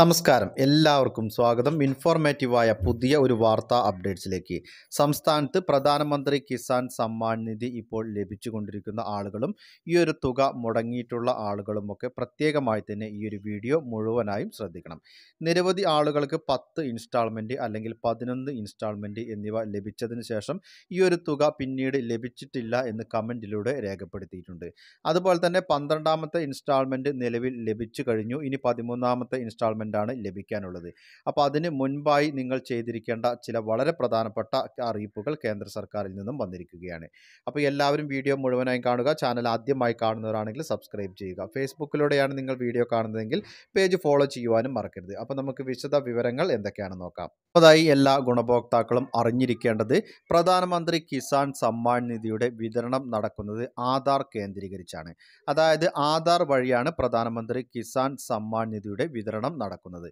നമസ്കാരം എല്ലാവർക്കും സ്വാഗതം ഇൻഫോർമേറ്റീവായ പുതിയ ഒരു വാർത്താ അപ്ഡേറ്റ്സിലേക്ക് സംസ്ഥാനത്ത് പ്രധാനമന്ത്രി കിസാൻ സമ്മാൻ നിധി ഇപ്പോൾ ലഭിച്ചുകൊണ്ടിരിക്കുന്ന ആളുകളും ഈ ഒരു തുക മുടങ്ങിയിട്ടുള്ള ആളുകളുമൊക്കെ പ്രത്യേകമായി തന്നെ ഈ ഒരു വീഡിയോ മുഴുവനായും ശ്രദ്ധിക്കണം നിരവധി ആളുകൾക്ക് പത്ത് ഇൻസ്റ്റാൾമെൻറ്റ് അല്ലെങ്കിൽ പതിനൊന്ന് ഇൻസ്റ്റാൾമെൻറ്റ് എന്നിവ ലഭിച്ചതിന് ശേഷം ഈ ഒരു തുക പിന്നീട് ലഭിച്ചിട്ടില്ല എന്ന് കമൻറ്റിലൂടെ രേഖപ്പെടുത്തിയിട്ടുണ്ട് അതുപോലെ തന്നെ പന്ത്രണ്ടാമത്തെ ഇൻസ്റ്റാൾമെൻറ്റ് നിലവിൽ ലഭിച്ചു കഴിഞ്ഞു ഇനി പതിമൂന്നാമത്തെ ഇൻസ്റ്റാൾ ആണ് ലഭിക്കാനുള്ളത് അപ്പോൾ അതിന് മുൻപായി നിങ്ങൾ ചെയ്തിരിക്കേണ്ട ചില വളരെ പ്രധാനപ്പെട്ട അറിയിപ്പുകൾ കേന്ദ്ര സർക്കാരിൽ നിന്നും വന്നിരിക്കുകയാണ് അപ്പോൾ എല്ലാവരും വീഡിയോ മുഴുവനായും കാണുക ചാനൽ ആദ്യമായി കാണുന്നവരാണെങ്കിൽ സബ്സ്ക്രൈബ് ചെയ്യുക ഫേസ്ബുക്കിലൂടെയാണ് നിങ്ങൾ വീഡിയോ കാണുന്നതെങ്കിൽ പേജ് ഫോളോ ചെയ്യുവാനും മറക്കരുത് അപ്പോൾ നമുക്ക് വിശദ വിവരങ്ങൾ എന്തൊക്കെയാണ് നോക്കാം അതായി എല്ലാ ഗുണഭോക്താക്കളും അറിഞ്ഞിരിക്കേണ്ടത് പ്രധാനമന്ത്രി കിസാൻ സമ്മാൻ നിധിയുടെ വിതരണം നടക്കുന്നത് ആധാർ കേന്ദ്രീകരിച്ചാണ് അതായത് ആധാർ വഴിയാണ് പ്രധാനമന്ത്രി കിസാൻ സമ്മാൻ നിധിയുടെ വിതരണം വിതരണം നടക്കുന്നത്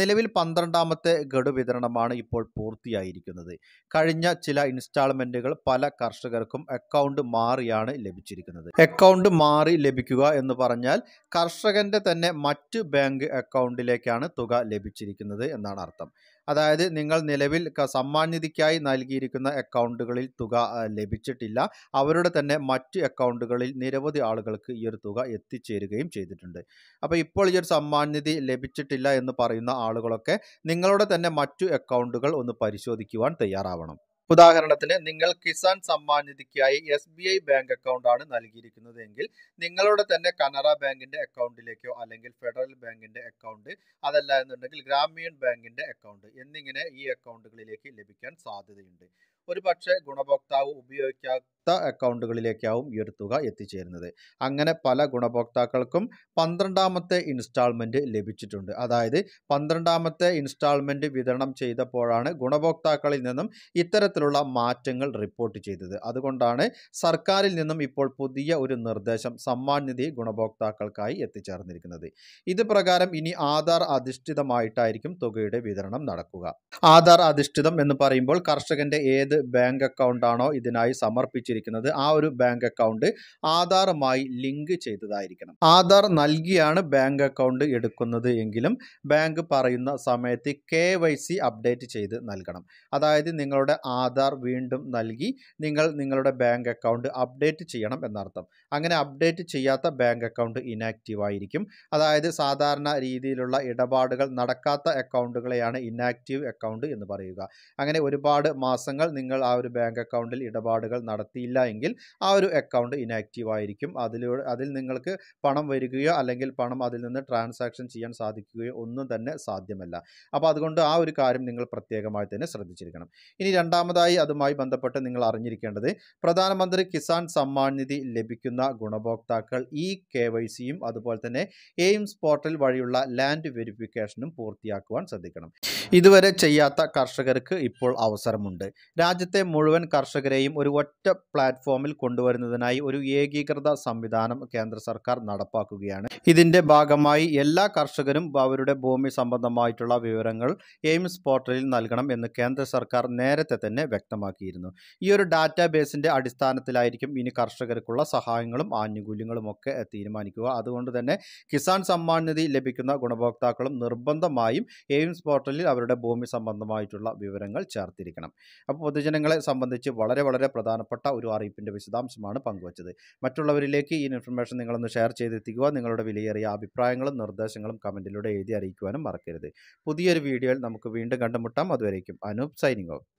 നിലവിൽ പന്ത്രണ്ടാമത്തെ ഗഡു വിതരണമാണ് ഇപ്പോൾ പൂർത്തിയായിരിക്കുന്നത് കഴിഞ്ഞ ചില ഇൻസ്റ്റാൾമെൻറ്റുകൾ പല കർഷകർക്കും അക്കൗണ്ട് മാറിയാണ് ലഭിച്ചിരിക്കുന്നത് അക്കൗണ്ട് മാറി ലഭിക്കുക എന്ന് പറഞ്ഞാൽ കർഷകൻ്റെ തന്നെ മറ്റ് ബാങ്ക് അക്കൗണ്ടിലേക്കാണ് തുക ലഭിച്ചിരിക്കുന്നത് എന്നാണ് അർത്ഥം അതായത് നിങ്ങൾ നിലവിൽ സമ്മാൻ നൽകിയിരിക്കുന്ന അക്കൗണ്ടുകളിൽ തുക ലഭിച്ചിട്ടില്ല അവരുടെ തന്നെ മറ്റ് അക്കൗണ്ടുകളിൽ നിരവധി ആളുകൾക്ക് ഈ ഒരു തുക എത്തിച്ചേരുകയും ചെയ്തിട്ടുണ്ട് അപ്പോൾ ഇപ്പോൾ ഈ ഒരു സമ്മാൻ ലഭിച്ചിട്ട് അടച്ചിട്ടില്ല എന്ന് പറയുന്ന ആളുകളൊക്കെ നിങ്ങളുടെ തന്നെ മറ്റു അക്കൗണ്ടുകൾ ഒന്ന് പരിശോധിക്കുവാൻ തയ്യാറാവണം ഉദാഹരണത്തിന് നിങ്ങൾ കിസാൻ സമ്മാൻ നിധിക്കായി എസ് ബി ഐ ബാങ്ക് അക്കൗണ്ടാണ് എങ്കിൽ നിങ്ങളുടെ തന്നെ കനറ ബാങ്കിന്റെ അക്കൗണ്ടിലേക്കോ അല്ലെങ്കിൽ ഫെഡറൽ ബാങ്കിന്റെ അക്കൗണ്ട് അതല്ല എന്നുണ്ടെങ്കിൽ ഗ്രാമീൺ ബാങ്കിന്റെ അക്കൗണ്ട് എന്നിങ്ങനെ ഈ അക്കൗണ്ടുകളിലേക്ക് ലഭിക്കാൻ സാധ്യതയുണ്ട് ഒരുപക്ഷെ ഗുണഭോക്താവ് ഉപയോഗിക്കാത്ത അക്കൗണ്ടുകളിലേക്കാവും ഈ ഒരു തുക എത്തിച്ചേരുന്നത് അങ്ങനെ പല ഗുണഭോക്താക്കൾക്കും പന്ത്രണ്ടാമത്തെ ഇൻസ്റ്റാൾമെൻറ്റ് ലഭിച്ചിട്ടുണ്ട് അതായത് പന്ത്രണ്ടാമത്തെ ഇൻസ്റ്റാൾമെൻറ്റ് വിതരണം ചെയ്തപ്പോഴാണ് ഗുണഭോക്താക്കളിൽ നിന്നും ഇത്തരത്തിലുള്ള മാറ്റങ്ങൾ റിപ്പോർട്ട് ചെയ്തത് അതുകൊണ്ടാണ് സർക്കാരിൽ നിന്നും ഇപ്പോൾ പുതിയ ഒരു നിർദ്ദേശം സമ്മാൻ ഗുണഭോക്താക്കൾക്കായി എത്തിച്ചേർന്നിരിക്കുന്നത് ഇത് പ്രകാരം ഇനി ആധാർ അധിഷ്ഠിതമായിട്ടായിരിക്കും തുകയുടെ വിതരണം നടക്കുക ആധാർ അധിഷ്ഠിതം എന്ന് പറയുമ്പോൾ കർഷകന്റെ ഏത് ഏത് ബാങ്ക് അക്കൗണ്ടാണോ ഇതിനായി സമർപ്പിച്ചിരിക്കുന്നത് ആ ഒരു ബാങ്ക് അക്കൗണ്ട് ആധാറുമായി ലിങ്ക് ചെയ്തതായിരിക്കണം ആധാർ നൽകിയാണ് ബാങ്ക് അക്കൗണ്ട് എടുക്കുന്നത് എങ്കിലും ബാങ്ക് പറയുന്ന സമയത്ത് കെ അപ്ഡേറ്റ് ചെയ്ത് നൽകണം അതായത് നിങ്ങളുടെ ആധാർ വീണ്ടും നൽകി നിങ്ങൾ നിങ്ങളുടെ ബാങ്ക് അക്കൗണ്ട് അപ്ഡേറ്റ് ചെയ്യണം എന്നർത്ഥം അങ്ങനെ അപ്ഡേറ്റ് ചെയ്യാത്ത ബാങ്ക് അക്കൗണ്ട് ഇനാക്റ്റീവ് ആയിരിക്കും അതായത് സാധാരണ രീതിയിലുള്ള ഇടപാടുകൾ നടക്കാത്ത അക്കൗണ്ടുകളെയാണ് ഇനാക്റ്റീവ് അക്കൗണ്ട് എന്ന് പറയുക അങ്ങനെ ഒരുപാട് മാസങ്ങൾ നിങ്ങൾ ആ ഒരു ബാങ്ക് അക്കൗണ്ടിൽ ഇടപാടുകൾ നടത്തിയില്ല എങ്കിൽ ആ ഒരു അക്കൗണ്ട് ഇനാക്റ്റീവ് ആയിരിക്കും അതിലൂടെ അതിൽ നിങ്ങൾക്ക് പണം വരികയോ അല്ലെങ്കിൽ പണം അതിൽ നിന്ന് ട്രാൻസാക്ഷൻ ചെയ്യാൻ സാധിക്കുകയോ ഒന്നും തന്നെ സാധ്യമല്ല അപ്പോൾ അതുകൊണ്ട് ആ ഒരു കാര്യം നിങ്ങൾ പ്രത്യേകമായി തന്നെ ശ്രദ്ധിച്ചിരിക്കണം ഇനി രണ്ടാമതായി അതുമായി ബന്ധപ്പെട്ട് നിങ്ങൾ അറിഞ്ഞിരിക്കേണ്ടത് പ്രധാനമന്ത്രി കിസാൻ സമ്മാൻ നിധി ലഭിക്കുന്ന ഗുണഭോക്താക്കൾ ഈ കെ വൈ സിയും അതുപോലെ തന്നെ എയിംസ് പോർട്ടൽ വഴിയുള്ള ലാൻഡ് വെരിഫിക്കേഷനും പൂർത്തിയാക്കുവാൻ ശ്രദ്ധിക്കണം ഇതുവരെ ചെയ്യാത്ത കർഷകർക്ക് ഇപ്പോൾ അവസരമുണ്ട് രാജ്യത്തെ മുഴുവൻ കർഷകരെയും ഒരു ഒറ്റ പ്ലാറ്റ്ഫോമിൽ കൊണ്ടുവരുന്നതിനായി ഒരു ഏകീകൃത സംവിധാനം കേന്ദ്ര സർക്കാർ നടപ്പാക്കുകയാണ് ഇതിന്റെ ഭാഗമായി എല്ലാ കർഷകരും അവരുടെ ഭൂമി സംബന്ധമായിട്ടുള്ള വിവരങ്ങൾ എയിംസ് പോർട്ടലിൽ നൽകണം എന്ന് കേന്ദ്ര സർക്കാർ നേരത്തെ തന്നെ വ്യക്തമാക്കിയിരുന്നു ഈ ഒരു ഡാറ്റാബേസിന്റെ അടിസ്ഥാനത്തിലായിരിക്കും ഇനി കർഷകർക്കുള്ള സഹായങ്ങളും ആനുകൂല്യങ്ങളും ഒക്കെ തീരുമാനിക്കുക അതുകൊണ്ട് തന്നെ കിസാൻ സമ്മാൻ നിധി ലഭിക്കുന്ന ഗുണഭോക്താക്കളും നിർബന്ധമായും എയിംസ് പോർട്ടലിൽ അവർ അവരുടെ ഭൂമി സംബന്ധമായിട്ടുള്ള വിവരങ്ങൾ ചേർത്തിരിക്കണം അപ്പോൾ പൊതുജനങ്ങളെ സംബന്ധിച്ച് വളരെ വളരെ പ്രധാനപ്പെട്ട ഒരു അറിയിപ്പിൻ്റെ വിശദാംശമാണ് പങ്കുവച്ചത് മറ്റുള്ളവരിലേക്ക് ഈ ഇൻഫർമേഷൻ നിങ്ങളൊന്ന് ഷെയർ ചെയ്തെത്തിക്കുക നിങ്ങളുടെ വിലയേറിയ അഭിപ്രായങ്ങളും നിർദ്ദേശങ്ങളും കമൻറ്റിലൂടെ എഴുതി അറിയിക്കുവാനും മറക്കരുത് പുതിയൊരു വീഡിയോയിൽ നമുക്ക് വീണ്ടും കണ്ടുമുട്ടാം അതുവരേക്കും അനൂപ് സൈനിങ് ഓഫ്